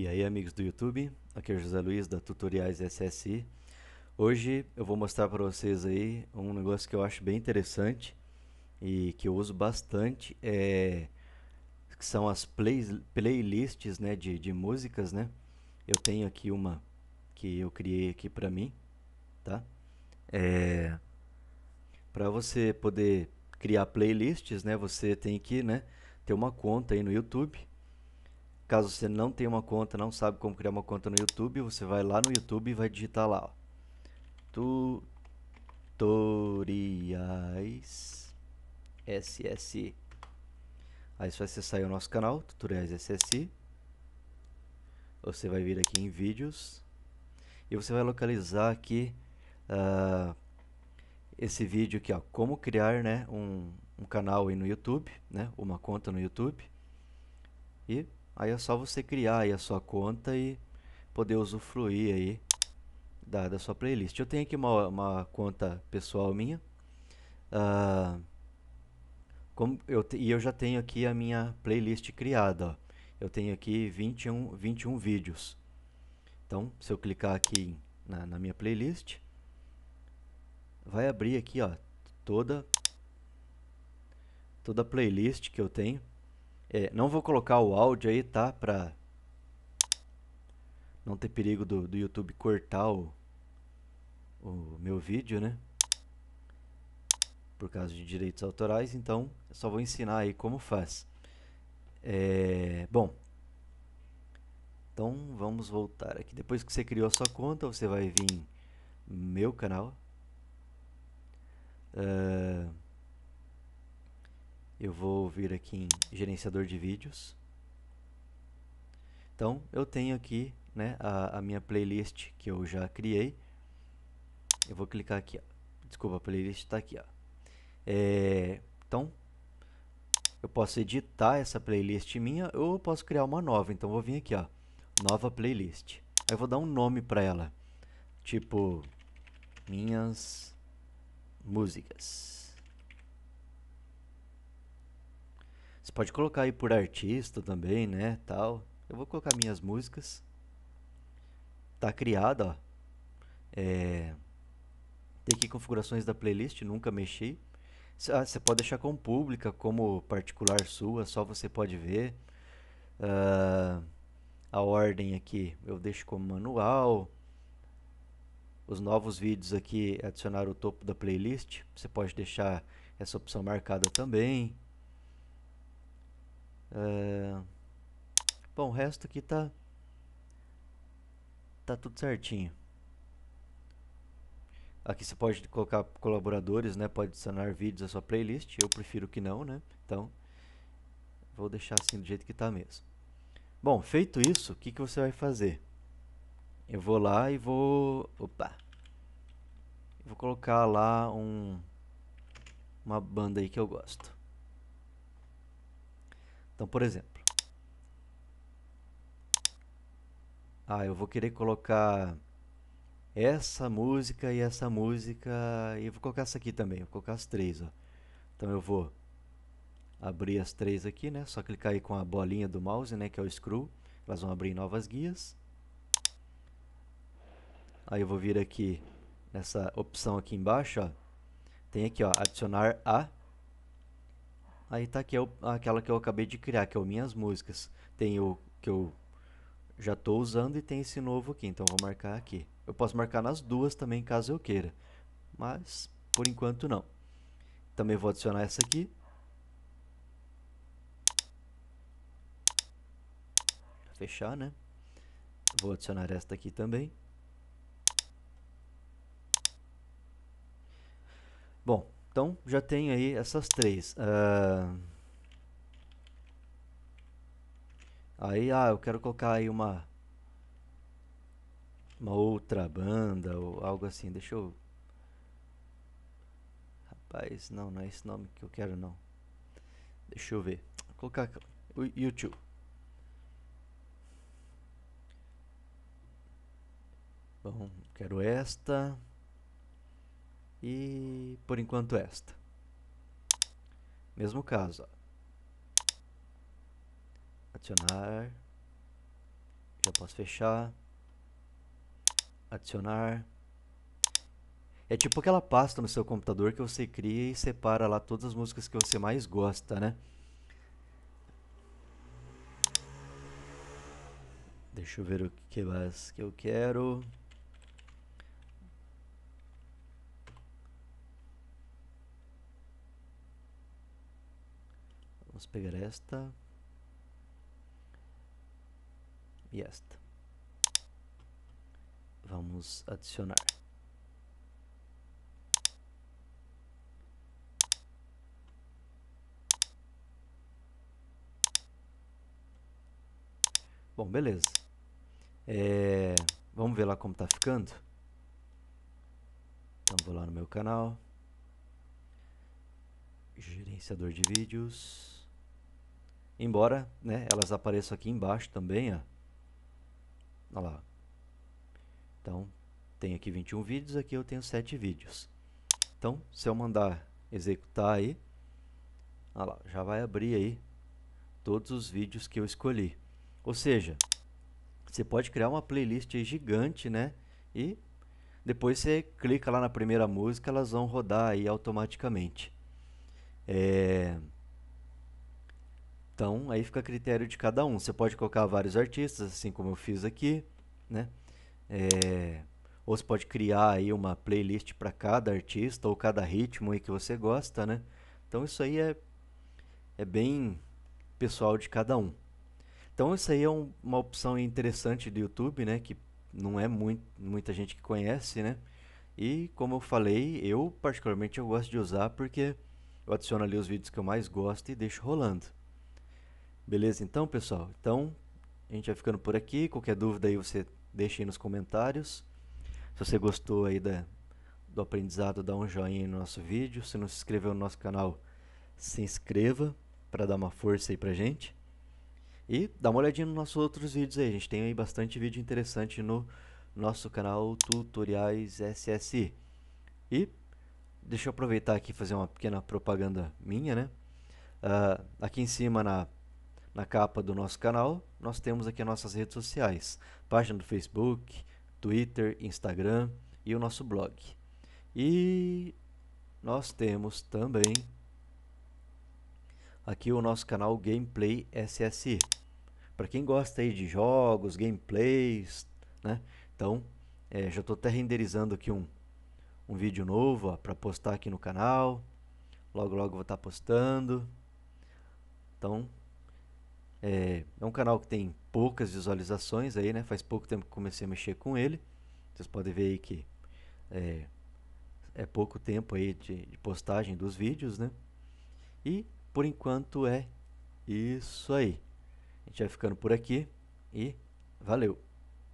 E aí, amigos do YouTube, aqui é o José Luiz da Tutoriais SSI. Hoje eu vou mostrar para vocês aí um negócio que eu acho bem interessante e que eu uso bastante, é, que são as play, playlists né, de, de músicas, né? Eu tenho aqui uma que eu criei aqui para mim, tá? É, para você poder criar playlists, né, você tem que né, ter uma conta aí no YouTube Caso você não tenha uma conta, não sabe como criar uma conta no YouTube, você vai lá no YouTube e vai digitar lá, ó, tutoriais SSI. Aí você vai acessar o nosso canal, tutoriais SSI. Você vai vir aqui em vídeos e você vai localizar aqui uh, esse vídeo aqui, ó, como criar, né, um, um canal aí no YouTube, né, uma conta no YouTube. E Aí é só você criar aí a sua conta e poder usufruir aí da, da sua playlist. Eu tenho aqui uma, uma conta pessoal minha. Uh, como eu te, e eu já tenho aqui a minha playlist criada. Ó. Eu tenho aqui 21, 21 vídeos. Então, se eu clicar aqui na, na minha playlist, vai abrir aqui ó, toda, toda a playlist que eu tenho. É, não vou colocar o áudio aí, tá? Pra não ter perigo do, do YouTube cortar o, o meu vídeo, né? Por causa de direitos autorais, então eu só vou ensinar aí como faz. É, bom, então vamos voltar aqui. Depois que você criou a sua conta, você vai vir no meu canal. Uh, eu vou vir aqui em gerenciador de vídeos. Então, eu tenho aqui né, a, a minha playlist que eu já criei. Eu vou clicar aqui. Ó. Desculpa, a playlist está aqui. Ó. É, então, eu posso editar essa playlist minha ou eu posso criar uma nova. Então, eu vou vir aqui, ó, nova playlist. Eu vou dar um nome para ela, tipo minhas músicas. Você pode colocar aí por artista também, né? Tal. Eu vou colocar minhas músicas. Tá criada, ó. É... Tem aqui configurações da playlist, nunca mexi. Você ah, pode deixar como pública, como particular sua, só você pode ver. Uh, a ordem aqui eu deixo como manual. Os novos vídeos aqui adicionar o topo da playlist. Você pode deixar essa opção marcada também. É... Bom, o resto aqui tá tá tudo certinho. Aqui você pode colocar colaboradores, né? Pode adicionar vídeos à sua playlist. Eu prefiro que não, né? Então, vou deixar assim do jeito que está mesmo. Bom, feito isso, o que, que você vai fazer? Eu vou lá e vou... Opa! vou colocar lá um... Uma banda aí que eu gosto. Então, por exemplo. Ah, eu vou querer colocar essa música e essa música. E vou colocar essa aqui também. Vou colocar as três. Ó. Então eu vou abrir as três aqui, né? Só clicar aí com a bolinha do mouse, né? Que é o screw. Elas vão abrir novas guias. Aí eu vou vir aqui nessa opção aqui embaixo, ó. Tem aqui, ó, adicionar a Aí tá aqui é aquela que eu acabei de criar, que é o Minhas Músicas. Tem o que eu já estou usando e tem esse novo aqui, então vou marcar aqui. Eu posso marcar nas duas também, caso eu queira, mas por enquanto não. Também vou adicionar essa aqui. Fechar, né? Vou adicionar esta aqui também. Bom, então já tem aí essas três. Uh... Aí, ah, eu quero colocar aí uma uma outra banda ou algo assim. Deixa eu Rapaz, não, não é esse nome que eu quero não. Deixa eu ver. Vou colocar o YouTube. Bom, quero esta. E por enquanto esta. Mesmo caso. Adicionar. Já posso fechar. Adicionar. É tipo aquela pasta no seu computador que você cria e separa lá todas as músicas que você mais gosta, né? Deixa eu ver o que mais que eu quero. Vamos pegar esta. E esta. Vamos adicionar. Bom, beleza. É, vamos ver lá como está ficando. Então vou lá no meu canal. Gerenciador de vídeos. Embora né, elas apareçam aqui embaixo também. Ó. Olha lá. Então, tem aqui 21 vídeos, aqui eu tenho 7 vídeos. Então, se eu mandar executar aí, olha lá, já vai abrir aí todos os vídeos que eu escolhi. Ou seja, você pode criar uma playlist gigante, né? E depois você clica lá na primeira música, elas vão rodar aí automaticamente. É... Então, aí fica a critério de cada um. Você pode colocar vários artistas, assim como eu fiz aqui, né? É... Ou você pode criar aí uma playlist para cada artista ou cada ritmo aí que você gosta, né? Então, isso aí é, é bem pessoal de cada um. Então, isso aí é um, uma opção interessante do YouTube, né? Que não é muito, muita gente que conhece, né? E como eu falei, eu particularmente eu gosto de usar porque eu adiciono ali os vídeos que eu mais gosto e deixo rolando. Beleza, então, pessoal? Então, a gente vai ficando por aqui. Qualquer dúvida aí você deixa aí nos comentários. Se você gostou aí da, do aprendizado, dá um joinha no nosso vídeo. Se não se inscreveu no nosso canal, se inscreva para dar uma força aí pra gente. E dá uma olhadinha nos nossos outros vídeos aí. A gente tem aí bastante vídeo interessante no nosso canal Tutoriais SSI. E deixa eu aproveitar aqui e fazer uma pequena propaganda minha, né? Uh, aqui em cima na na capa do nosso canal, nós temos aqui nossas redes sociais, página do Facebook, Twitter, Instagram e o nosso blog. E nós temos também aqui o nosso canal Gameplay SSI. Para quem gosta aí de jogos, gameplays, né? Então, é, já estou até renderizando aqui um, um vídeo novo para postar aqui no canal. Logo, logo vou estar tá postando. Então, é, é, um canal que tem poucas visualizações aí, né? Faz pouco tempo que comecei a mexer com ele. Vocês podem ver aí que é, é pouco tempo aí de, de postagem dos vídeos, né? E por enquanto é isso aí. A gente vai ficando por aqui e valeu!